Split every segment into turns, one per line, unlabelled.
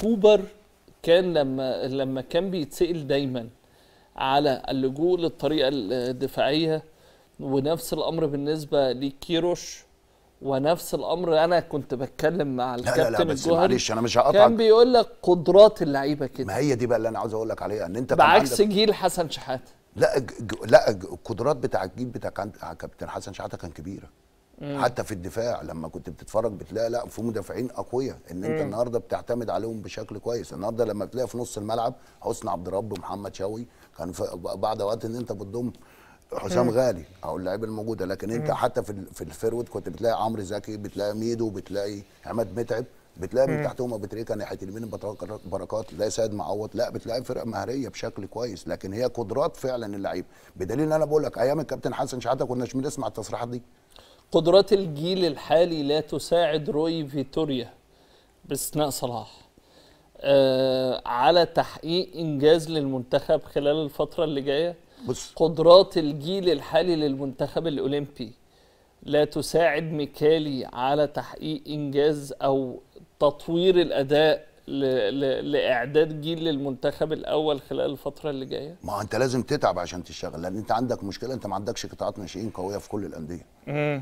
كوبر كان لما لما كان بيتسال دايما على اللجوء للطريقه الدفاعيه ونفس الامر بالنسبه لكيروش ونفس الامر انا كنت بتكلم مع الكابتن لا لا, لا بس معلش انا مش هقطعك كان
بيقول لك قدرات اللعيبه كده ما هي دي بقى اللي انا عاوز اقول لك عليها ان انت بعكس عندك... جيل حسن شحاته لا ج... لا القدرات بتاع الجيل بتاع كابتن حسن شحاته كان كبيره مم. حتى في الدفاع لما كنت بتتفرج بتلاقي لا في مدافعين اقوياء ان انت مم. النهارده بتعتمد عليهم بشكل كويس النهارده لما بتلاقي في نص الملعب حسن عبد الرب ومحمد شوقي كان في بعد وقت ان انت بتضم حسام غالي او اللعيبه الموجوده لكن انت حتى في في الفيرود كنت بتلاقي عمرو زكي بتلاقي ميدو بتلاقي عماد متعب بتلاقي من تحتهم ابو تريكه ناحيه اليمين بركات تلاقي سيد معوض لا بتلاقي فرقه مهريه بشكل كويس لكن هي قدرات فعلا اللعيبه بدليل ان انا بقول لك ايام الكابتن حسن شحاته كناش بنسمع التصريحات دي قدرات الجيل الحالي لا تساعد روي فيتوريا باستثناء صلاح
آه على تحقيق انجاز للمنتخب خلال الفتره اللي جايه بص قدرات الجيل الحالي للمنتخب الاولمبي لا تساعد ميكالي على تحقيق انجاز او تطوير الاداء لاعداد جيل للمنتخب الاول خلال الفتره اللي جايه؟
ما انت لازم تتعب عشان تشتغل لان انت عندك مشكله انت ما عندكش قطاعات ناشئين قويه في كل الانديه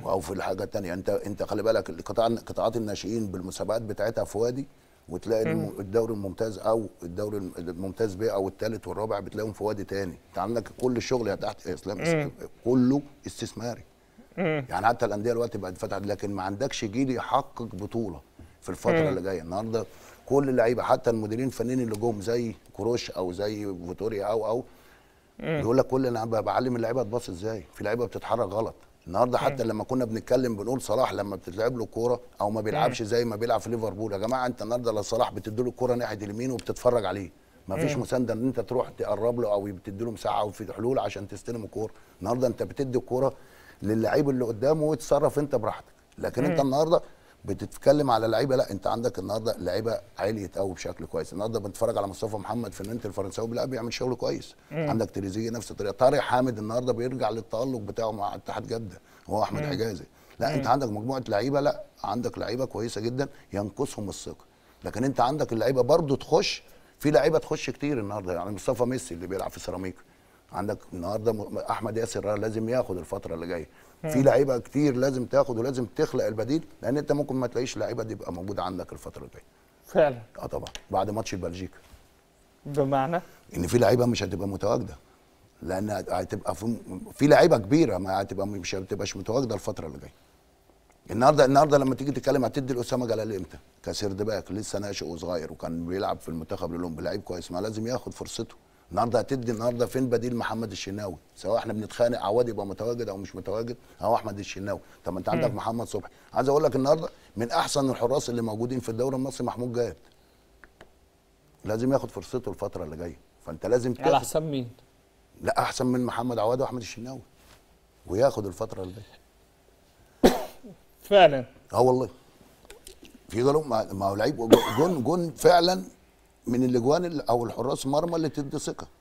او في الحاجه الثانيه انت انت خلي بالك القطاع قطاعات الناشئين بالمسابقات بتاعتها في وادي وتلاقي مم. الدوري الممتاز او الدوري الممتاز بيه او الثالث والرابع بتلاقيهم في وادي تاني انت عندك كل الشغل يا تحت يا اسلام كله استثماري يعني حتى الانديه دلوقتي بقت فتحت لكن ما عندكش جيل يحقق بطوله في الفتره اللي جايه النهارده كل اللعيبه حتى المديرين الفنيين اللي جم زي كروش او زي فيتوريا او او بيقول لك كل انا بعلم اللعيبه تباص ازاي في لعيبه بتتحرك غلط النهارده حتى لما كنا بنتكلم بنقول صلاح لما بتتلعب له كوره او ما بيلعبش زي ما بيلعب في ليفربول يا جماعه انت النهارده لو صلاح بتدي له الكوره ناحيه اليمين وبتتفرج عليه ما فيش مسانده ان انت تروح تقرب له او بتدي له مساحه او في حلول عشان تستلم الكوره النهارده انت بتدي الكوره للعيب اللي قدامه وتصرف انت براحتك لكن انت النهارده بتتكلم على لعيبه لا انت عندك النهارده لعيبه عليت قوي بشكل كويس النهارده بنتفرج على مصطفى محمد في النت الفرنساوي لا بيعمل شغل كويس مم. عندك تريزيجي نفس الطريقه طارق حامد النهارده بيرجع للتالق بتاعه مع اتحاد جده هو احمد مم. حجازي لا مم. انت عندك مجموعه لعيبه لا عندك لعيبه كويسه جدا ينقصهم الثقه لكن انت عندك اللعيبه برضو تخش في لعيبه تخش كتير النهارده يعني مصطفى ميسي اللي بيلعب في سيراميكا عندك النهارده احمد ياسر لازم ياخد الفتره اللي جايه في لعيبه كتير لازم تاخد ولازم تخلق البديل لان انت ممكن ما تلاقيش لعيبه دي تبقى موجوده عندك الفتره اللي جايه فعلا اه طبعا بعد ماتش بلجيكا بمعنى ان في لعيبه مش هتبقى متواجده لان هتبقى في, في لعيبه كبيره ما هتبقى مش هتبقاش متواجده الفتره اللي جايه النهارده النهارده لما تيجي تتكلم هتدي لاسامه جلال امتى؟ كسيرد باك لسه ناشئ وصغير وكان بيلعب في المنتخب الاولمبي لعيب كويس ما لازم ياخد فرصته النهارده هتدي النهارده فين بديل محمد الشناوي سواء احنا بنتخانق عواد يبقى متواجد او مش متواجد او احمد الشناوي طب ما انت عندك محمد صبحي عايز اقول لك النهارده من احسن الحراس اللي موجودين في الدوري المصري محمود جاد لازم ياخد فرصته الفتره اللي جايه فانت لازم على حساب مين لا احسن من محمد عواد واحمد الشناوي وياخد الفتره اللي جايه فعلا اه والله في ظلم ما هو لعيب جون جون فعلا من الاجوان او الحراس مرمى اللي تدي ثقه